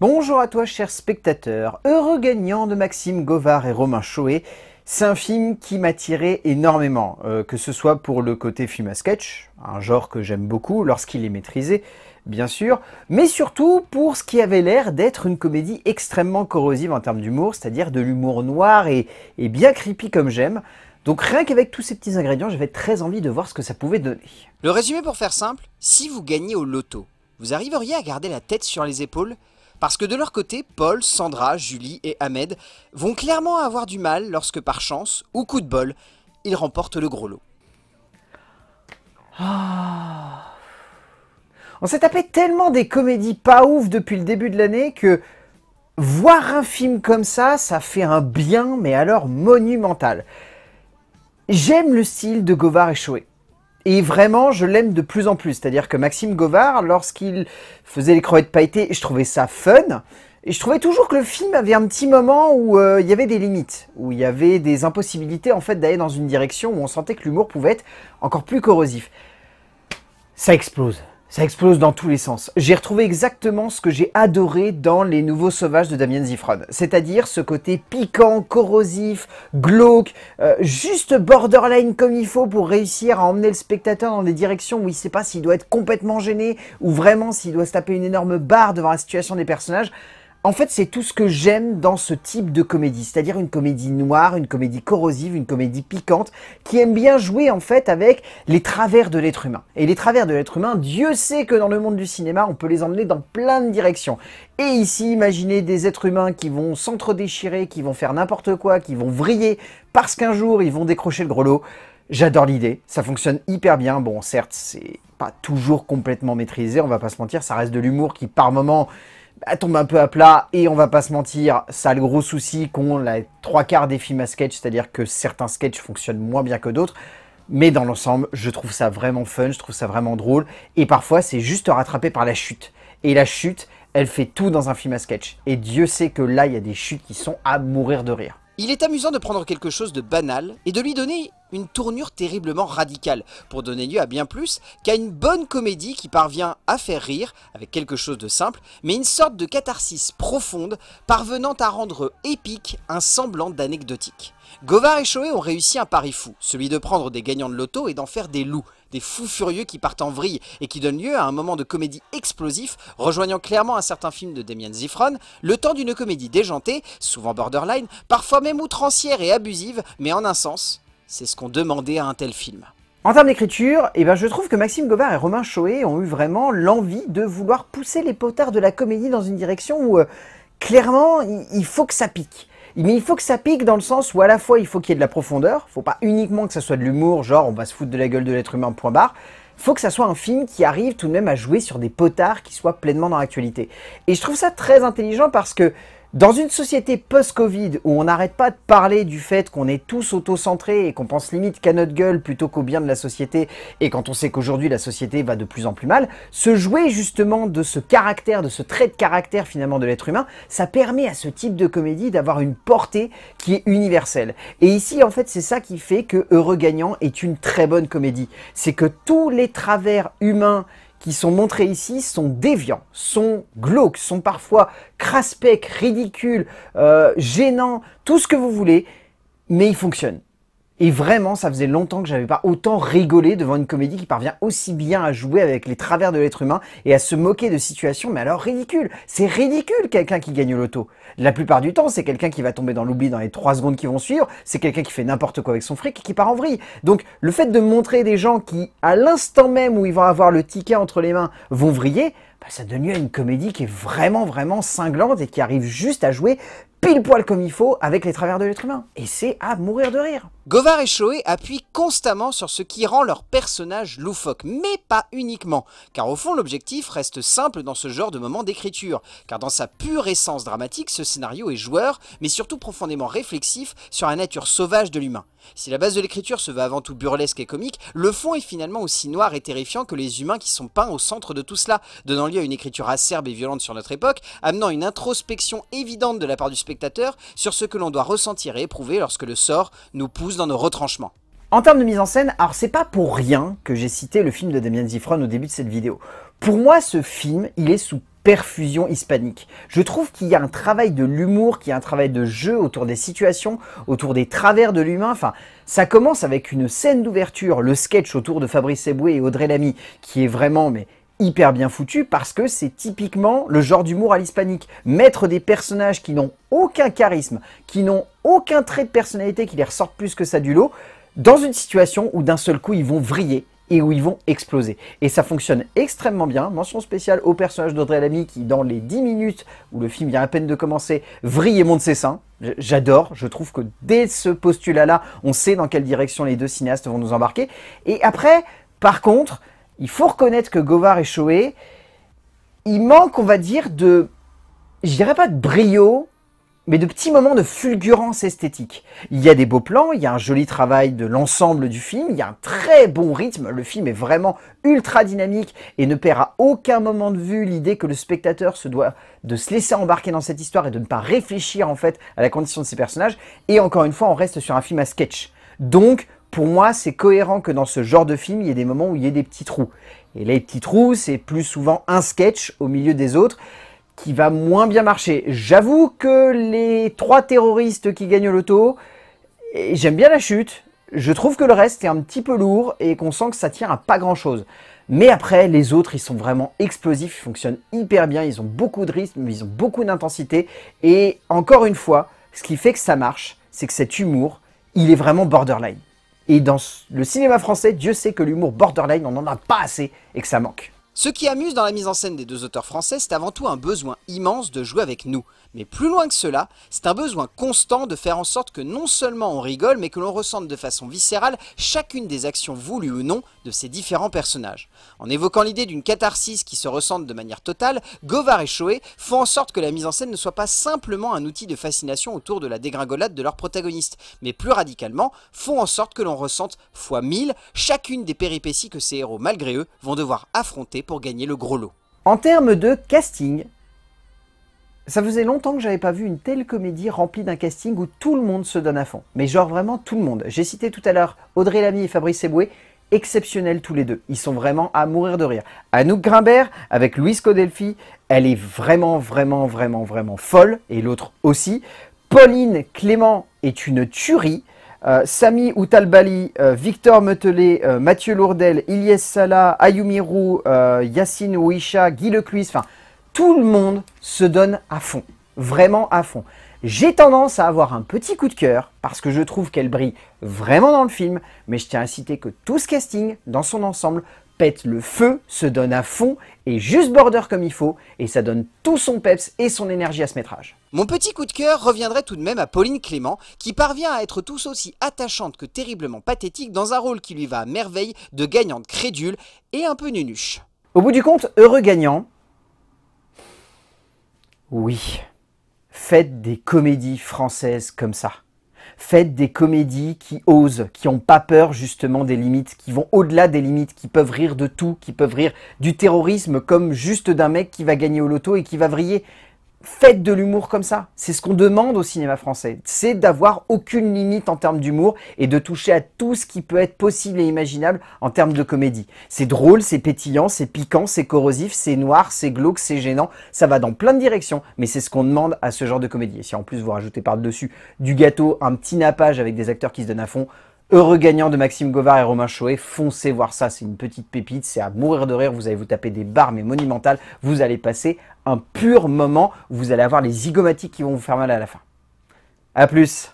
Bonjour à toi chers spectateurs, heureux gagnant de Maxime Govard et Romain Chouet, C'est un film qui tiré énormément, euh, que ce soit pour le côté film à sketch, un genre que j'aime beaucoup lorsqu'il est maîtrisé, bien sûr, mais surtout pour ce qui avait l'air d'être une comédie extrêmement corrosive en termes d'humour, c'est-à-dire de l'humour noir et, et bien creepy comme j'aime. Donc rien qu'avec tous ces petits ingrédients, j'avais très envie de voir ce que ça pouvait donner. Le résumé pour faire simple, si vous gagnez au loto, vous arriveriez à garder la tête sur les épaules parce que de leur côté, Paul, Sandra, Julie et Ahmed vont clairement avoir du mal lorsque par chance, ou coup de bol, ils remportent le gros lot. Ah. On s'est tapé tellement des comédies pas ouf depuis le début de l'année que voir un film comme ça, ça fait un bien, mais alors monumental. J'aime le style de Govard et et vraiment, je l'aime de plus en plus. C'est-à-dire que Maxime Govard, lorsqu'il faisait les crevettes pailletées, je trouvais ça fun. Et je trouvais toujours que le film avait un petit moment où euh, il y avait des limites, où il y avait des impossibilités en fait d'aller dans une direction où on sentait que l'humour pouvait être encore plus corrosif. Ça explose. Ça explose dans tous les sens. J'ai retrouvé exactement ce que j'ai adoré dans Les Nouveaux Sauvages de Damien Zifron. C'est-à-dire ce côté piquant, corrosif, glauque, euh, juste borderline comme il faut pour réussir à emmener le spectateur dans des directions où il ne sait pas s'il doit être complètement gêné ou vraiment s'il doit se taper une énorme barre devant la situation des personnages. En fait, c'est tout ce que j'aime dans ce type de comédie, c'est-à-dire une comédie noire, une comédie corrosive, une comédie piquante, qui aime bien jouer en fait avec les travers de l'être humain. Et les travers de l'être humain, Dieu sait que dans le monde du cinéma, on peut les emmener dans plein de directions. Et ici, imaginez des êtres humains qui vont s'entre-déchirer, qui vont faire n'importe quoi, qui vont vriller, parce qu'un jour, ils vont décrocher le grelot. J'adore l'idée, ça fonctionne hyper bien. Bon, certes, c'est pas toujours complètement maîtrisé, on va pas se mentir, ça reste de l'humour qui, par moments, elle tombe un peu à plat et on va pas se mentir, ça a le gros souci qu'on les trois quarts des films à sketch, c'est-à-dire que certains sketchs fonctionnent moins bien que d'autres. Mais dans l'ensemble, je trouve ça vraiment fun, je trouve ça vraiment drôle. Et parfois, c'est juste rattrapé par la chute. Et la chute, elle fait tout dans un film à sketch. Et Dieu sait que là, il y a des chutes qui sont à mourir de rire. Il est amusant de prendre quelque chose de banal et de lui donner une tournure terriblement radicale, pour donner lieu à bien plus qu'à une bonne comédie qui parvient à faire rire, avec quelque chose de simple, mais une sorte de catharsis profonde, parvenant à rendre épique un semblant d'anecdotique. Govard et Choé ont réussi un pari fou, celui de prendre des gagnants de loto et d'en faire des loups, des fous furieux qui partent en vrille et qui donnent lieu à un moment de comédie explosif, rejoignant clairement un certain film de Damien Zifron, le temps d'une comédie déjantée, souvent borderline, parfois même outrancière et abusive, mais en un sens, c'est ce qu'on demandait à un tel film. En termes d'écriture, eh ben je trouve que Maxime Govard et Romain Choé ont eu vraiment l'envie de vouloir pousser les potards de la comédie dans une direction où, euh, clairement, il faut que ça pique. Mais il faut que ça pique dans le sens où à la fois il faut qu'il y ait de la profondeur, il faut pas uniquement que ça soit de l'humour, genre on va se foutre de la gueule de l'être humain, point barre, il faut que ça soit un film qui arrive tout de même à jouer sur des potards qui soient pleinement dans l'actualité. Et je trouve ça très intelligent parce que dans une société post-Covid où on n'arrête pas de parler du fait qu'on est tous auto-centrés et qu'on pense limite qu'à notre gueule plutôt qu'au bien de la société, et quand on sait qu'aujourd'hui la société va de plus en plus mal, se jouer justement de ce caractère, de ce trait de caractère finalement de l'être humain, ça permet à ce type de comédie d'avoir une portée qui est universelle. Et ici en fait c'est ça qui fait que Heureux Gagnant est une très bonne comédie. C'est que tous les travers humains qui sont montrés ici sont déviants, sont glauques, sont parfois craspec, ridicules, euh, gênants, tout ce que vous voulez, mais ils fonctionnent. Et vraiment, ça faisait longtemps que j'avais pas autant rigolé devant une comédie qui parvient aussi bien à jouer avec les travers de l'être humain et à se moquer de situations, mais alors ridicule C'est ridicule quelqu'un qui gagne l'auto La plupart du temps, c'est quelqu'un qui va tomber dans l'oubli dans les trois secondes qui vont suivre, c'est quelqu'un qui fait n'importe quoi avec son fric et qui part en vrille. Donc le fait de montrer des gens qui, à l'instant même où ils vont avoir le ticket entre les mains, vont vriller, bah, donne ça à une comédie qui est vraiment, vraiment cinglante et qui arrive juste à jouer pile poil comme il faut avec les travers de l'être humain. Et c'est à mourir de rire. Govard et choé appuient constamment sur ce qui rend leur personnage loufoque, mais pas uniquement, car au fond l'objectif reste simple dans ce genre de moment d'écriture, car dans sa pure essence dramatique, ce scénario est joueur, mais surtout profondément réflexif sur la nature sauvage de l'humain. Si la base de l'écriture se veut avant tout burlesque et comique, le fond est finalement aussi noir et terrifiant que les humains qui sont peints au centre de tout cela, donnant à une écriture acerbe et violente sur notre époque, amenant une introspection évidente de la part du spectateur sur ce que l'on doit ressentir et éprouver lorsque le sort nous pousse dans nos retranchements. En termes de mise en scène, alors c'est pas pour rien que j'ai cité le film de Damien Zifron au début de cette vidéo. Pour moi, ce film, il est sous perfusion hispanique. Je trouve qu'il y a un travail de l'humour, qu'il y a un travail de jeu autour des situations, autour des travers de l'humain. Enfin, ça commence avec une scène d'ouverture, le sketch autour de Fabrice Eboué et Audrey Lamy, qui est vraiment mais hyper bien foutu parce que c'est typiquement le genre d'humour à l'hispanique. Mettre des personnages qui n'ont aucun charisme, qui n'ont aucun trait de personnalité qui les ressortent plus que ça du lot, dans une situation où d'un seul coup ils vont vriller et où ils vont exploser. Et ça fonctionne extrêmement bien. Mention spéciale au personnage d'Audrey Lamy qui, dans les 10 minutes où le film vient à peine de commencer, vrille et monte ses seins. J'adore, je trouve que dès ce postulat-là, on sait dans quelle direction les deux cinéastes vont nous embarquer. Et après, par contre, il faut reconnaître que Govard et Choé, il manque, on va dire, de, je dirais pas de brio, mais de petits moments de fulgurance esthétique. Il y a des beaux plans, il y a un joli travail de l'ensemble du film, il y a un très bon rythme, le film est vraiment ultra dynamique et ne perd à aucun moment de vue l'idée que le spectateur se doit de se laisser embarquer dans cette histoire et de ne pas réfléchir en fait à la condition de ses personnages. Et encore une fois, on reste sur un film à sketch. Donc, pour moi, c'est cohérent que dans ce genre de film, il y ait des moments où il y ait des petits trous. Et les petits trous, c'est plus souvent un sketch au milieu des autres qui va moins bien marcher. J'avoue que les trois terroristes qui gagnent l'auto, j'aime bien la chute. Je trouve que le reste est un petit peu lourd et qu'on sent que ça tient à pas grand chose. Mais après, les autres, ils sont vraiment explosifs, ils fonctionnent hyper bien, ils ont beaucoup de rythme, ils ont beaucoup d'intensité. Et encore une fois, ce qui fait que ça marche, c'est que cet humour, il est vraiment borderline. Et dans le cinéma français, Dieu sait que l'humour borderline, on n'en a pas assez et que ça manque. Ce qui amuse dans la mise en scène des deux auteurs français, c'est avant tout un besoin immense de jouer avec nous. Mais plus loin que cela, c'est un besoin constant de faire en sorte que non seulement on rigole, mais que l'on ressente de façon viscérale chacune des actions voulues ou non de ces différents personnages. En évoquant l'idée d'une catharsis qui se ressente de manière totale, Govard et Choé font en sorte que la mise en scène ne soit pas simplement un outil de fascination autour de la dégringolade de leurs protagonistes, mais plus radicalement, font en sorte que l'on ressente fois mille chacune des péripéties que ces héros, malgré eux, vont devoir affronter pour gagner le gros lot. En termes de casting, ça faisait longtemps que j'avais pas vu une telle comédie remplie d'un casting où tout le monde se donne à fond. Mais genre vraiment tout le monde. J'ai cité tout à l'heure Audrey Lamy et Fabrice Eboué, exceptionnels tous les deux. Ils sont vraiment à mourir de rire. Anouk Grimbert avec Louise Codelfi, elle est vraiment vraiment vraiment vraiment folle et l'autre aussi. Pauline Clément est une tuerie. Euh, Sami Outalbali, euh, Victor Metelet, euh, Mathieu Lourdel, Ilyes Salah, Roux, Yacine Ouisha, Guy Lecluis, enfin, tout le monde se donne à fond, vraiment à fond. J'ai tendance à avoir un petit coup de cœur parce que je trouve qu'elle brille vraiment dans le film, mais je tiens à citer que tout ce casting, dans son ensemble, pète le feu, se donne à fond, et juste border comme il faut, et ça donne tout son peps et son énergie à ce métrage. Mon petit coup de cœur reviendrait tout de même à Pauline Clément, qui parvient à être tous aussi attachante que terriblement pathétique dans un rôle qui lui va à merveille de gagnante crédule et un peu nunuche. Au bout du compte, heureux gagnant. Oui, faites des comédies françaises comme ça. Faites des comédies qui osent, qui n'ont pas peur justement des limites, qui vont au-delà des limites, qui peuvent rire de tout, qui peuvent rire du terrorisme comme juste d'un mec qui va gagner au loto et qui va vriller faites de l'humour comme ça. C'est ce qu'on demande au cinéma français. C'est d'avoir aucune limite en termes d'humour et de toucher à tout ce qui peut être possible et imaginable en termes de comédie. C'est drôle, c'est pétillant, c'est piquant, c'est corrosif, c'est noir, c'est glauque, c'est gênant. Ça va dans plein de directions, mais c'est ce qu'on demande à ce genre de comédie. Et si en plus vous rajoutez par-dessus du gâteau, un petit nappage avec des acteurs qui se donnent à fond, Heureux gagnant de Maxime Govard et Romain Chouet, foncez voir ça, c'est une petite pépite, c'est à mourir de rire, vous allez vous taper des barres mais monumentales, vous allez passer un pur moment, vous allez avoir les zygomatiques qui vont vous faire mal à la fin. A plus